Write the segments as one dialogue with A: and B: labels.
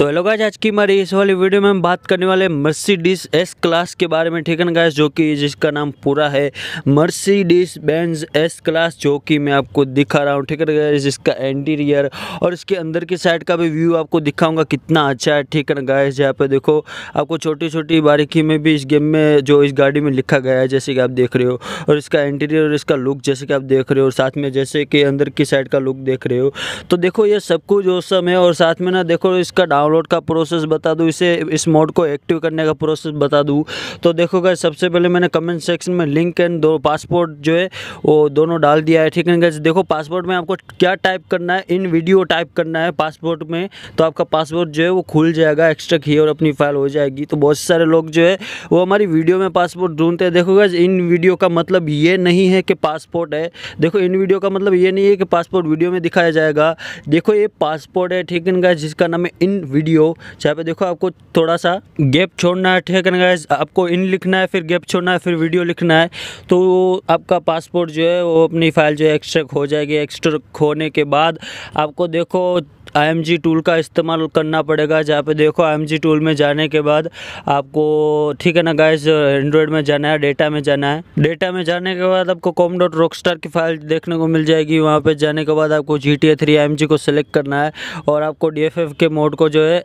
A: तो hello guys आज की हमारी इस वाली वीडियो में हम बात करने वाले मर्सिडीज एस क्लास के बारे में ठीक है ना गाइज जो कि जिसका नाम पूरा है मर्सिडीज बेंज एस क्लास जो कि मैं आपको दिखा रहा हूँ ठीक है ना गाइज इसका इंटीरियर और इसके अंदर की साइड का भी व्यू आपको दिखाऊंगा कितना अच्छा है ठीक है ना गाइज यहाँ पे देखो आपको छोटी छोटी बारीकी में भी इस गेम में जो इस गाड़ी में लिखा गया है जैसे कि आप देख रहे हो और इसका इंटीरियर और इसका लुक जैसे कि आप देख रहे हो और साथ में जैसे कि अंदर की साइड का लुक देख रहे हो तो देखो ये सब कुछ औसम है और साथ में ना देखो इसका डाउन डाउनलोड का प्रोसेस बता दूँ इसे इस मोड को एक्टिव करने का प्रोसेस बता दूँ तो देखो सबसे पहले मैंने कमेंट सेक्शन में लिंक एंड दो पासपोर्ट जो है वो दोनों डाल दिया है ठीक है गैस देखो पासपोर्ट में आपको क्या टाइप करना है इन वीडियो टाइप करना है पासपोर्ट में तो आपका पासपोर्ट जो है वो खुल जाएगा एक्स्ट्रा की और अपनी फाइल हो जाएगी तो बहुत सारे लोग जो है वो हमारी वीडियो में पासपोर्ट ढूंढते हैं देखो गैस इन वीडियो का मतलब ये नहीं है कि पासपोर्ट है देखो इन वीडियो का मतलब ये नहीं है कि पासपोर्ट वीडियो में दिखाया जाएगा देखो ये पासपोर्ट है ठीक है जिसका नाम है इन वीडियो चाहे पे देखो आपको थोड़ा सा गैप छोड़ना है ठीक है गाइज आपको इन लिखना है फिर गैप छोड़ना है फिर वीडियो लिखना है तो आपका पासपोर्ट जो है वो अपनी फाइल जो है एक्स्ट्रक हो जाएगी एक्स्ट्रक होने के बाद आपको देखो आई टूल का इस्तेमाल करना पड़ेगा जहाँ पे देखो आई टूल में जाने के बाद आपको ठीक है ना गाइज एंड्रॉयड में जाना है डेटा में जाना है डेटा में जाने के बाद आपको कॉम डॉट रॉक की फाइल देखने को मिल जाएगी वहाँ पे जाने के बाद आपको जी टी ए थ्री आई को सिलेक्ट करना है और आपको डी एफ एफ के मोड को जो है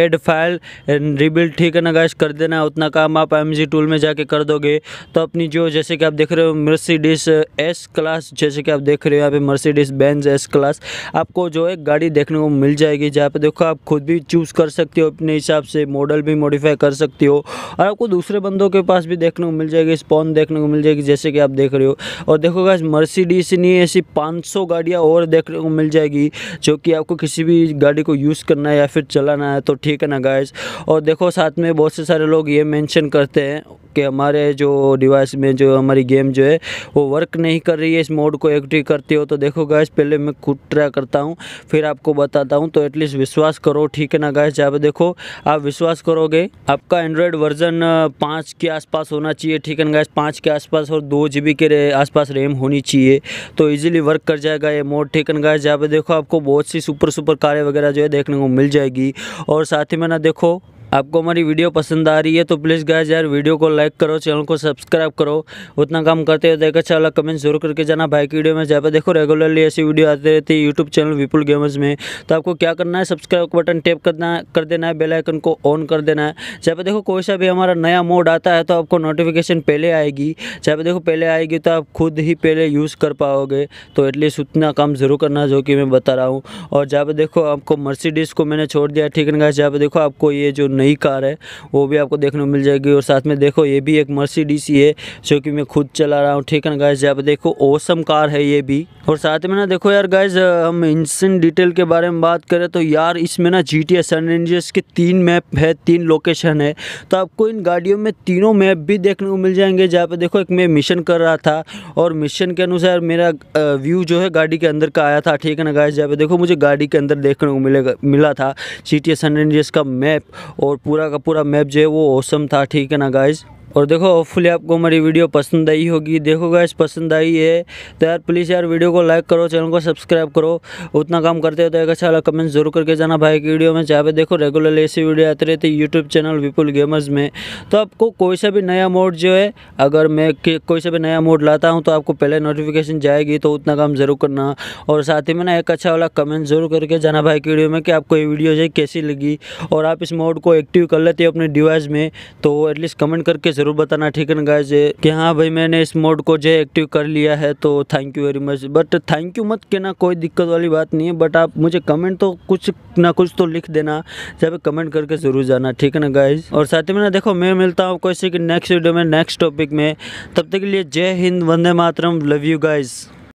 A: एड फाइल रिबिल्ड ठीक है ना गाइज कर देना है उतना काम आप आई टूल में जाके कर दोगे तो अपनी जो जैसे कि आप देख रहे हो मर्सीडिस एस क्लास जैसे कि आप देख रहे हो यहाँ पे मर्सिडीज बेंज एस क्लास आपको जो है गाड़ी देखने देखने को मिल जाएगी जहाँ पे देखो आप खुद भी चूज़ कर सकते हो अपने हिसाब से मॉडल भी मॉडिफाई कर सकते हो और आपको दूसरे बंदों के पास भी देखने को मिल जाएगी स्पॉन देखने को मिल जाएगी जैसे कि आप देख रहे हो और देखो गाइस मर्सिडीज नहीं ऐसी 500 गाड़ियाँ और देखने को मिल जाएगी जो कि आपको किसी भी गाड़ी को यूज़ करना है या फिर चलाना है तो ठीक है ना गायज और देखो साथ में बहुत से सारे लोग ये मैंशन करते हैं कि हमारे जो डिवाइस में जो हमारी गेम जो है वो वर्क नहीं कर रही है इस मोड को एक्टिव करते हो तो देखो गैस पहले मैं खुद ट्राई करता हूँ फिर आपको बताता हूँ तो एटलीस्ट विश्वास करो ठीक है ना गैस जहाँ पर देखो आप विश्वास करोगे आपका एंड्रॉयड वर्जन पाँच के आसपास होना चाहिए ठीक है ना गैस पाँच के आसपास और दो जी के आसपास रैम होनी चाहिए तो ईजिली वर्क कर जाएगा ये मोड ठीक है ना गैस जहाँ पर देखो आपको बहुत सी सुपर सुपर कारें वगैरह जो है देखने को मिल जाएगी और साथ ही में ना देखो आपको हमारी वीडियो पसंद आ रही है तो प्लीज़ गाइज यार वीडियो को लाइक करो चैनल को सब्सक्राइब करो उतना काम करते हो देखा अच्छा कमेंट जरूर करके जाना भाई की वीडियो में जहाँ पर देखो रेगुलरली ऐसी वीडियो आती रहती है यूट्यूब चैनल विपुल गेमर्स में तो आपको क्या करना है सब्सक्राइब बटन टेप करना कर देना है बेलाइकन को ऑन कर देना है जहाँ पर देखो कोई सा भी हमारा नया मोड आता है तो आपको नोटिफिकेशन पहले आएगी जहाँ पर देखो पहले आएगी तो आप खुद ही पहले यूज़ कर पाओगे तो एटलीस्ट उतना काम ज़रूर करना जो कि मैं बता रहा हूँ और जहाँ पर देखो आपको मर्सिडीज़ को मैंने छोड़ दिया ठीक है जहाँ पर देखो आपको ये जो नई नई कार है वो भी आपको देखने को मिल जाएगी और साथ में देखो ये भी एक मर्सिडीज है जो कि मैं खुद चला रहा हूँ ठीक है ना गाइज यहाँ देखो ओसम कार है ये भी और साथ में ना देखो यार गाइज हम इंसन डिटेल के बारे में बात करें तो यार इसमें ना जी टी के तीन मैप है तीन लोकेशन है तो आपको इन गाड़ियों में तीनों मैप भी देखने को मिल जाएंगे जहाँ पे देखो एक मैं मिशन कर रहा था और मिशन के अनुसार मेरा व्यू जो है गाड़ी के अंदर का आया था ठीक है ना गाइज जहाँ पे देखो मुझे गाड़ी के अंदर देखने को मिलेगा मिला था जी टी सन का मैप और पूरा का पूरा मैप जो है वो ओसम था ठीक है ना गाइज़ और देखो होपफुली आपको हमारी वीडियो पसंद आई होगी देखो गाइस पसंद आई है तो यार प्लीज़ यार वीडियो को लाइक करो चैनल को सब्सक्राइब करो उतना काम करते हो तो एक अच्छा वाला कमेंट जरूर करके जाना भाई की वीडियो में जहाँ पे देखो रेगुलरली ऐसी वीडियो आती रहती है यूट्यूब चैनल विपुल गेमर्स में तो आपको कोई सा भी नया मोड जो है अगर मैं कोई सा भी नया मोड लाता हूँ तो आपको पहले नोटिफिकेशन जाएगी तो उतना काम ज़रूर करना और साथ ही में ना एक अच्छा वाला कमेंट जरूर करके जाना भाई की वीडियो में कि आपको ये वीडियो जो कैसी लगी और आप इस मोड को एक्टिव कर लेते हो अपने डिवाइस में तो एटलीस्ट कमेंट करके जरूर ज़रूर बताना ठीक है ना गाइज कि हाँ भाई मैंने इस मोड को जो एक्टिव कर लिया है तो thank you very much but thank you मत कहना कोई दिक्कत वाली बात नहीं है बट आप मुझे कमेंट तो कुछ ना कुछ तो लिख देना जब कमेंट करके ज़रूर जाना ठीक है ना गाइज और साथ में ना देखो मैं मिलता हूँ आपको इसी की नेक्स्ट वीडियो में नेक्स्ट टॉपिक में तब तक के लिए जय हिंद वंदे मातरम लव यू गाइज़